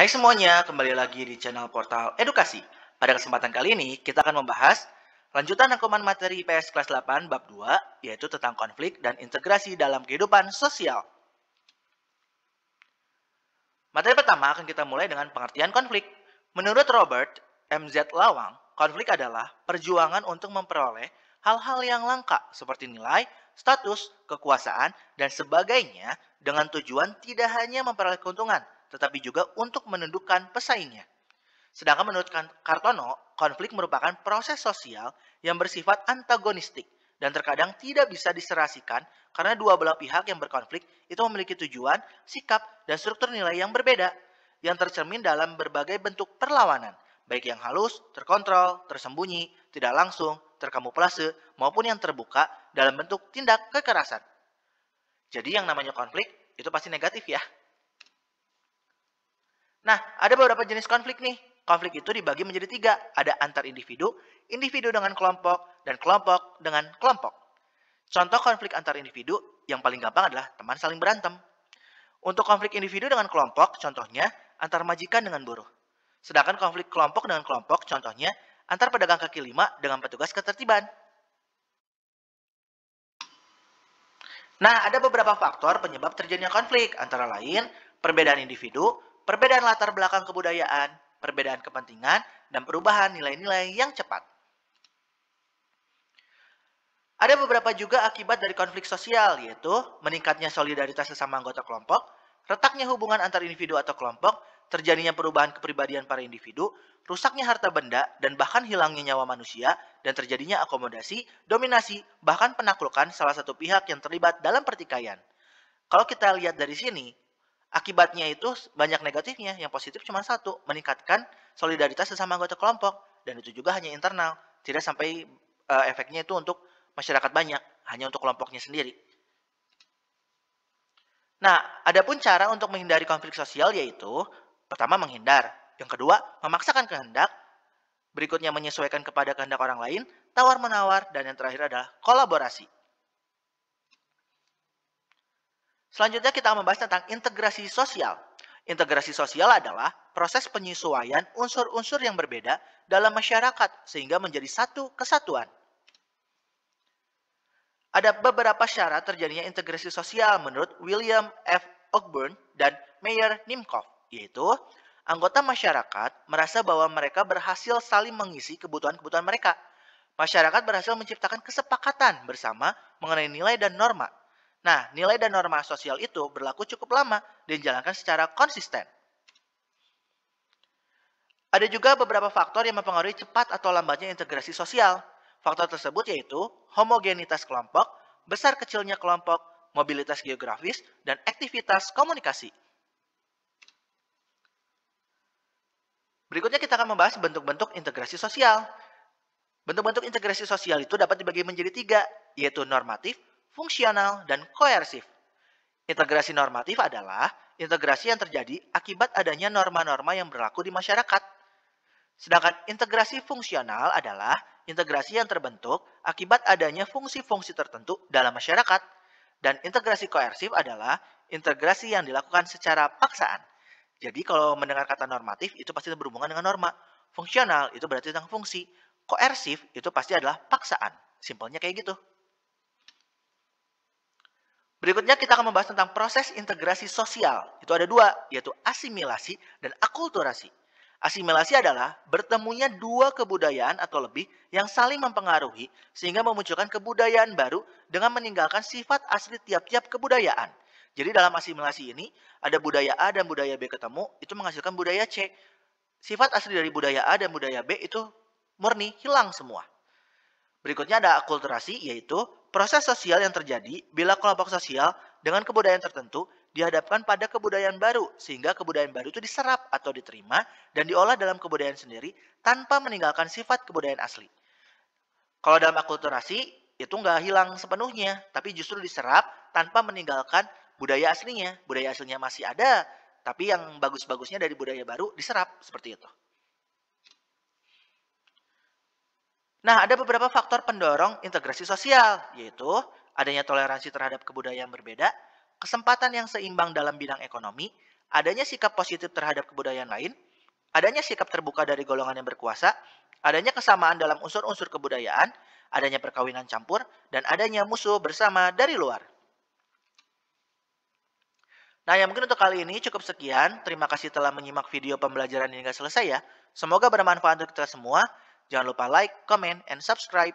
Hai semuanya, kembali lagi di channel Portal Edukasi. Pada kesempatan kali ini, kita akan membahas lanjutan rangkuman materi IPS kelas 8 bab 2, yaitu tentang konflik dan integrasi dalam kehidupan sosial. Materi pertama akan kita mulai dengan pengertian konflik. Menurut Robert MZ Lawang, konflik adalah perjuangan untuk memperoleh hal-hal yang langka seperti nilai, status, kekuasaan, dan sebagainya dengan tujuan tidak hanya memperoleh keuntungan, tetapi juga untuk menundukkan pesaingnya. Sedangkan menurut kan-, Kartono, konflik merupakan proses sosial yang bersifat antagonistik dan terkadang tidak bisa diserasikan karena dua belah pihak yang berkonflik itu memiliki tujuan, sikap, dan struktur nilai yang berbeda yang tercermin dalam berbagai bentuk perlawanan, baik yang halus, terkontrol, tersembunyi, tidak langsung, terkamuflase, maupun yang terbuka dalam bentuk tindak kekerasan. Jadi yang namanya konflik itu pasti negatif ya. Nah, ada beberapa jenis konflik nih. Konflik itu dibagi menjadi tiga. Ada antar individu, individu dengan kelompok, dan kelompok dengan kelompok. Contoh konflik antar individu yang paling gampang adalah teman saling berantem. Untuk konflik individu dengan kelompok, contohnya antar majikan dengan buruh. Sedangkan konflik kelompok dengan kelompok, contohnya antar pedagang kaki lima dengan petugas ketertiban. Nah, ada beberapa faktor penyebab terjadinya konflik, antara lain perbedaan individu, perbedaan latar belakang kebudayaan, perbedaan kepentingan, dan perubahan nilai-nilai yang cepat. Ada beberapa juga akibat dari konflik sosial, yaitu meningkatnya solidaritas sesama anggota kelompok, retaknya hubungan antar individu atau kelompok, terjadinya perubahan kepribadian para individu, rusaknya harta benda, dan bahkan hilangnya nyawa manusia, dan terjadinya akomodasi, dominasi, bahkan penaklukan salah satu pihak yang terlibat dalam pertikaian. Kalau kita lihat dari sini, Akibatnya itu banyak negatifnya, yang positif cuma satu, meningkatkan solidaritas sesama anggota kelompok. Dan itu juga hanya internal, tidak sampai uh, efeknya itu untuk masyarakat banyak, hanya untuk kelompoknya sendiri. Nah, ada pun cara untuk menghindari konflik sosial yaitu, pertama menghindar, yang kedua memaksakan kehendak, berikutnya menyesuaikan kepada kehendak orang lain, tawar-menawar, dan yang terakhir adalah kolaborasi. Selanjutnya kita akan membahas tentang integrasi sosial. Integrasi sosial adalah proses penyesuaian unsur-unsur yang berbeda dalam masyarakat sehingga menjadi satu kesatuan. Ada beberapa syarat terjadinya integrasi sosial menurut William F. Ogburn dan Mayer Nimkov, yaitu anggota masyarakat merasa bahwa mereka berhasil saling mengisi kebutuhan-kebutuhan mereka. Masyarakat berhasil menciptakan kesepakatan bersama mengenai nilai dan norma Nah, nilai dan norma sosial itu berlaku cukup lama dan dijalankan secara konsisten. Ada juga beberapa faktor yang mempengaruhi cepat atau lambatnya integrasi sosial. Faktor tersebut yaitu homogenitas kelompok, besar kecilnya kelompok, mobilitas geografis, dan aktivitas komunikasi. Berikutnya kita akan membahas bentuk-bentuk integrasi sosial. Bentuk-bentuk integrasi sosial itu dapat dibagi menjadi tiga, yaitu normatif, fungsional, dan koersif. Integrasi normatif adalah integrasi yang terjadi akibat adanya norma-norma yang berlaku di masyarakat. Sedangkan integrasi fungsional adalah integrasi yang terbentuk akibat adanya fungsi-fungsi tertentu dalam masyarakat. Dan integrasi koersif adalah integrasi yang dilakukan secara paksaan. Jadi kalau mendengar kata normatif itu pasti berhubungan dengan norma. Fungsional itu berarti tentang fungsi. Koersif itu pasti adalah paksaan. Simpelnya kayak gitu. Berikutnya kita akan membahas tentang proses integrasi sosial. Itu ada dua, yaitu asimilasi dan akulturasi. Asimilasi adalah bertemunya dua kebudayaan atau lebih yang saling mempengaruhi sehingga memunculkan kebudayaan baru dengan meninggalkan sifat asli tiap-tiap kebudayaan. Jadi dalam asimilasi ini ada budaya A dan budaya B ketemu, itu menghasilkan budaya C. Sifat asli dari budaya A dan budaya B itu murni hilang semua. Berikutnya ada akulturasi, yaitu proses sosial yang terjadi bila kelompok sosial dengan kebudayaan tertentu dihadapkan pada kebudayaan baru, sehingga kebudayaan baru itu diserap atau diterima dan diolah dalam kebudayaan sendiri tanpa meninggalkan sifat kebudayaan asli. Kalau dalam akulturasi, itu nggak hilang sepenuhnya, tapi justru diserap tanpa meninggalkan budaya aslinya. Budaya aslinya masih ada, tapi yang bagus-bagusnya dari budaya baru diserap, seperti itu. Nah, ada beberapa faktor pendorong integrasi sosial, yaitu adanya toleransi terhadap kebudayaan berbeda, kesempatan yang seimbang dalam bidang ekonomi, adanya sikap positif terhadap kebudayaan lain, adanya sikap terbuka dari golongan yang berkuasa, adanya kesamaan dalam unsur-unsur kebudayaan, adanya perkawinan campur, dan adanya musuh bersama dari luar. Nah, yang mungkin untuk kali ini cukup sekian. Terima kasih telah menyimak video pembelajaran ini hingga selesai ya. Semoga bermanfaat untuk kita semua. Jangan lupa like, comment, and subscribe.